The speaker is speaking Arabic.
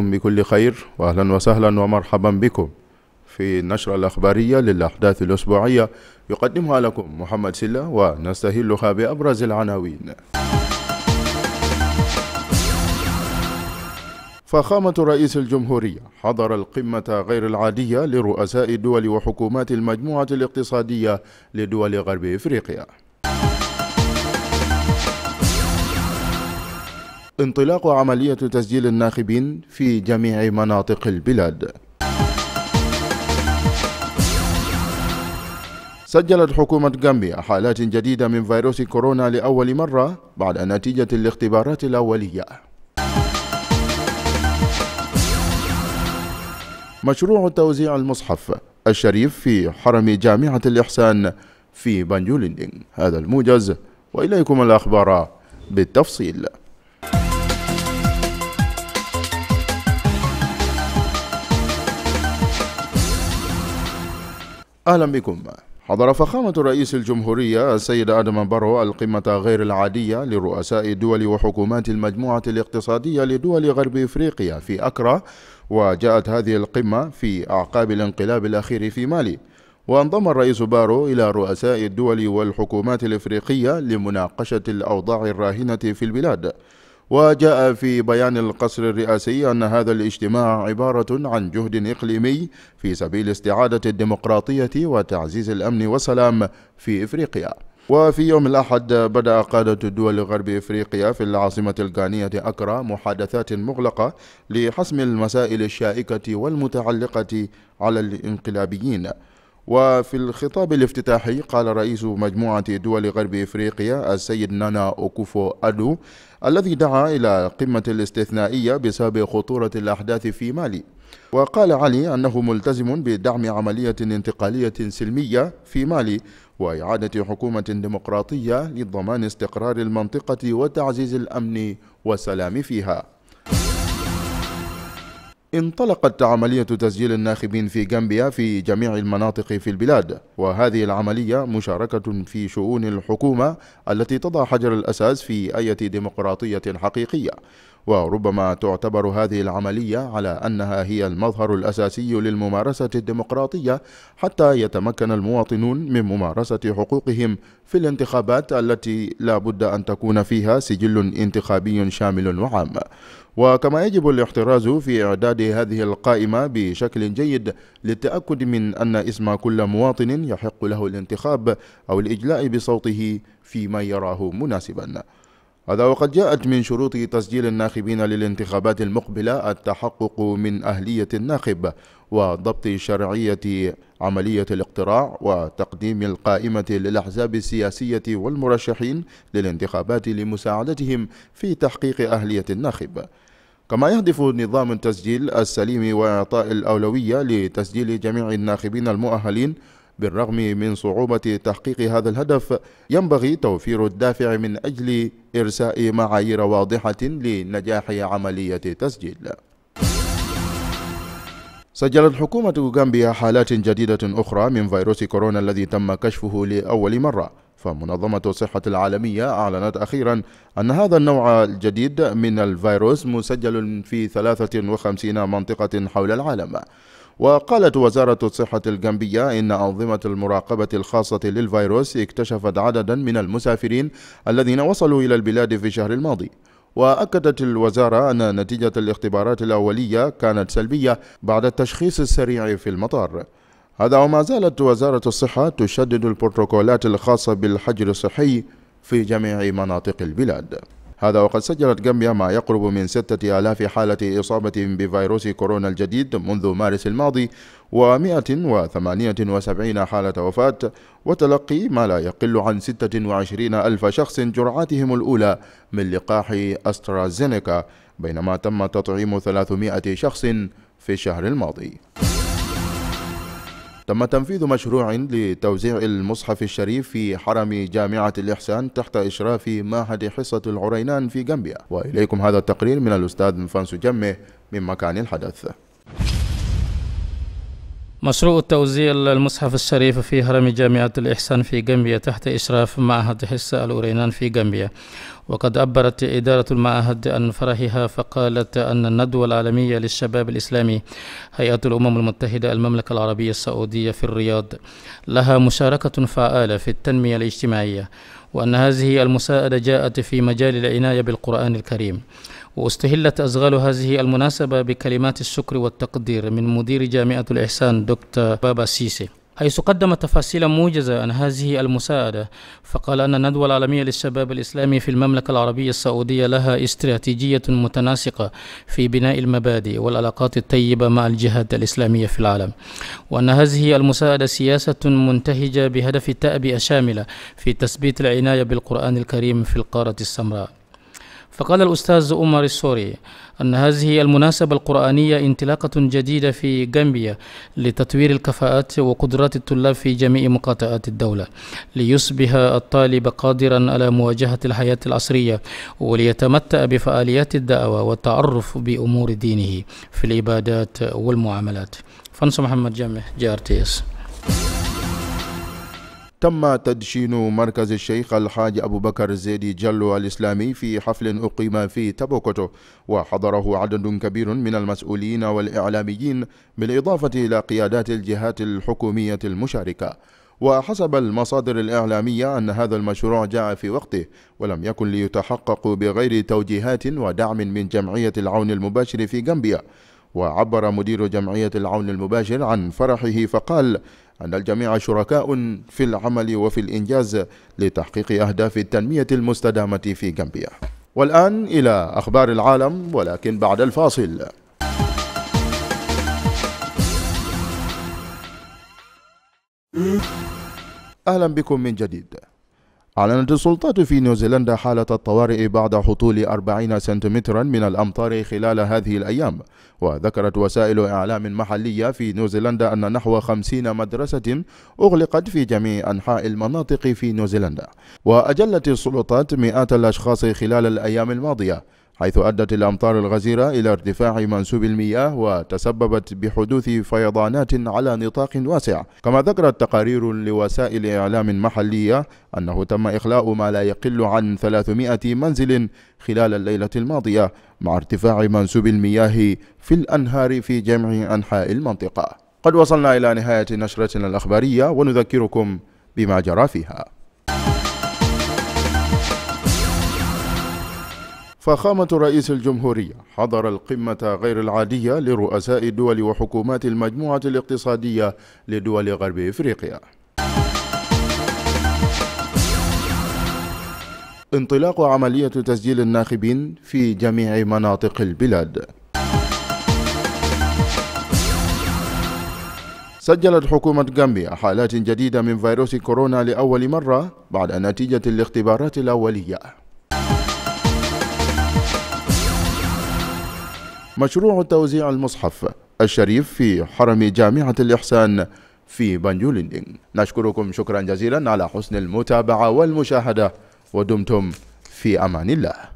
بكل خير وأهلا وسهلا ومرحبا بكم في النشرة الأخبارية للأحداث الأسبوعية يقدمها لكم محمد سلة ونستهلها بأبرز العناوين فخامة رئيس الجمهورية حضر القمة غير العادية لرؤساء الدول وحكومات المجموعة الاقتصادية لدول غرب إفريقيا انطلاق عملية تسجيل الناخبين في جميع مناطق البلاد سجلت حكومة غامبيا حالات جديدة من فيروس كورونا لأول مرة بعد نتيجة الاختبارات الأولية مشروع توزيع المصحف الشريف في حرم جامعة الإحسان في بنجوليندين هذا الموجز وإليكم الأخبار بالتفصيل أهلا بكم حضر فخامة رئيس الجمهورية السيد آدم بارو القمة غير العادية لرؤساء الدول وحكومات المجموعة الاقتصادية لدول غرب إفريقيا في أكرا وجاءت هذه القمة في أعقاب الانقلاب الأخير في مالي وانضم الرئيس بارو إلى رؤساء الدول والحكومات الإفريقية لمناقشة الأوضاع الراهنة في البلاد وجاء في بيان القصر الرئاسي أن هذا الاجتماع عبارة عن جهد إقليمي في سبيل استعادة الديمقراطية وتعزيز الأمن والسلام في إفريقيا وفي يوم الأحد بدأ قادة الدول غرب إفريقيا في العاصمة الغانية أكرا محادثات مغلقة لحسم المسائل الشائكة والمتعلقة على الانقلابيين وفي الخطاب الافتتاحي قال رئيس مجموعة دول غرب إفريقيا السيد نانا أوكوفو أدو الذي دعا إلى قمة الاستثنائية بسبب خطورة الأحداث في مالي وقال علي أنه ملتزم بدعم عملية انتقالية سلمية في مالي وإعادة حكومة ديمقراطية لضمان استقرار المنطقة وتعزيز الأمن والسلام فيها انطلقت عملية تسجيل الناخبين في جامبيا في جميع المناطق في البلاد وهذه العملية مشاركة في شؤون الحكومة التي تضع حجر الأساس في أي ديمقراطية حقيقية وربما تعتبر هذه العملية على أنها هي المظهر الأساسي للممارسة الديمقراطية حتى يتمكن المواطنون من ممارسة حقوقهم في الانتخابات التي لا بد أن تكون فيها سجل انتخابي شامل وعام وكما يجب الاحتراز في إعداد هذه القائمة بشكل جيد للتأكد من أن اسم كل مواطن يحق له الانتخاب أو الإجلاء بصوته فيما يراه مناسبا هذا وقد جاءت من شروط تسجيل الناخبين للانتخابات المقبلة التحقق من أهلية الناخب وضبط شرعية عملية الاقتراع وتقديم القائمة للأحزاب السياسية والمرشحين للانتخابات لمساعدتهم في تحقيق أهلية الناخب كما يهدف نظام التسجيل السليم وإعطاء الأولوية لتسجيل جميع الناخبين المؤهلين بالرغم من صعوبة تحقيق هذا الهدف ينبغي توفير الدافع من أجل إرساء معايير واضحة لنجاح عملية تسجيل سجلت حكومة غامبيا حالات جديدة أخرى من فيروس كورونا الذي تم كشفه لأول مرة فمنظمة الصحة العالمية أعلنت أخيرا أن هذا النوع الجديد من الفيروس مسجل في 53 منطقة حول العالم وقالت وزارة الصحة الجنبية إن أنظمة المراقبة الخاصة للفيروس اكتشفت عددا من المسافرين الذين وصلوا إلى البلاد في الشهر الماضي وأكدت الوزارة أن نتيجة الاختبارات الأولية كانت سلبية بعد التشخيص السريع في المطار هذا وما زالت وزارة الصحة تشدد البروتوكولات الخاصة بالحجر الصحي في جميع مناطق البلاد هذا وقد سجلت جامبيا ما يقرب من 6000 حالة إصابة بفيروس كورونا الجديد منذ مارس الماضي و178 حالة وفاة وتلقي ما لا يقل عن 26 ألف شخص جرعاتهم الأولى من لقاح أسترازينيكا بينما تم تطعيم 300 شخص في الشهر الماضي تم تنفيذ مشروع لتوزيع المصحف الشريف في حرم جامعة الإحسان تحت إشراف معهد حصة العرينان في جامبيا وإليكم هذا التقرير من الأستاذ مفانسو جمه من مكان الحدث مشروع توزيع المصحف الشريف في هرم جامعة الإحسان في جامبيا تحت إشراف معهد حس الأورينان في جامبيا وقد أبرت إدارة المعهد عن فرحها فقالت أن الندوة العالمية للشباب الإسلامي هيئة الأمم المتحدة المملكة العربية السعودية في الرياض لها مشاركة فعالة في التنمية الاجتماعية وأن هذه المساعدة جاءت في مجال العناية بالقرآن الكريم واستهلت أزغال هذه المناسبة بكلمات الشكر والتقدير من مدير جامعة الإحسان دكتور بابا سيسي حيث قدم تفاصيل موجزة عن هذه المساعدة فقال أن الندوة العالمية للشباب الإسلامي في المملكة العربية السعودية لها استراتيجية متناسقة في بناء المبادئ والعلاقات الطيبة مع الجهات الإسلامية في العالم وأن هذه المساعدة سياسة منتهجة بهدف التأبئة شاملة في تثبيت العناية بالقرآن الكريم في القارة السمراء فقال الأستاذ أمر السوري أن هذه المناسبة القرآنية انطلاقة جديدة في غامبيا لتطوير الكفاءات وقدرات الطلاب في جميع مقاطعات الدولة ليصبح الطالب قادرا على مواجهة الحياة العصرية وليتمتع بفعاليات الدعوة والتعرف بأمور دينه في العبادات والمعاملات فانس محمد جامع جي ار تي اس تم تدشين مركز الشيخ الحاج أبو بكر زيدي جلو الإسلامي في حفل أقيم في تبوكوتو وحضره عدد كبير من المسؤولين والإعلاميين بالإضافة إلى قيادات الجهات الحكومية المشاركة وحسب المصادر الإعلامية أن هذا المشروع جاء في وقته ولم يكن ليتحقق بغير توجيهات ودعم من جمعية العون المباشر في جامبيا وعبر مدير جمعية العون المباشر عن فرحه فقال أن الجميع شركاء في العمل وفي الإنجاز لتحقيق أهداف التنمية المستدامة في غامبيا والآن إلى أخبار العالم ولكن بعد الفاصل أهلا بكم من جديد أعلنت السلطات في نيوزيلندا حالة الطوارئ بعد هطول 40 سنتيمترا من الأمطار خلال هذه الأيام وذكرت وسائل إعلام محلية في نيوزيلندا أن نحو 50 مدرسة أغلقت في جميع أنحاء المناطق في نيوزيلندا وأجلت السلطات مئات الأشخاص خلال الأيام الماضية حيث أدت الأمطار الغزيرة إلى ارتفاع منسوب المياه وتسببت بحدوث فيضانات على نطاق واسع كما ذكرت تقارير لوسائل إعلام محلية أنه تم إخلاء ما لا يقل عن 300 منزل خلال الليلة الماضية مع ارتفاع منسوب المياه في الأنهار في جميع أنحاء المنطقة قد وصلنا إلى نهاية نشرتنا الأخبارية ونذكركم بما جرى فيها فخامة رئيس الجمهورية حضر القمة غير العادية لرؤساء الدول وحكومات المجموعة الاقتصادية لدول غرب إفريقيا انطلاق عملية تسجيل الناخبين في جميع مناطق البلاد سجلت حكومة غامبيا حالات جديدة من فيروس كورونا لأول مرة بعد نتيجة الاختبارات الأولية مشروع توزيع المصحف الشريف في حرم جامعة الإحسان في بنيولندن نشكركم شكرا جزيلا على حسن المتابعة والمشاهدة ودمتم في أمان الله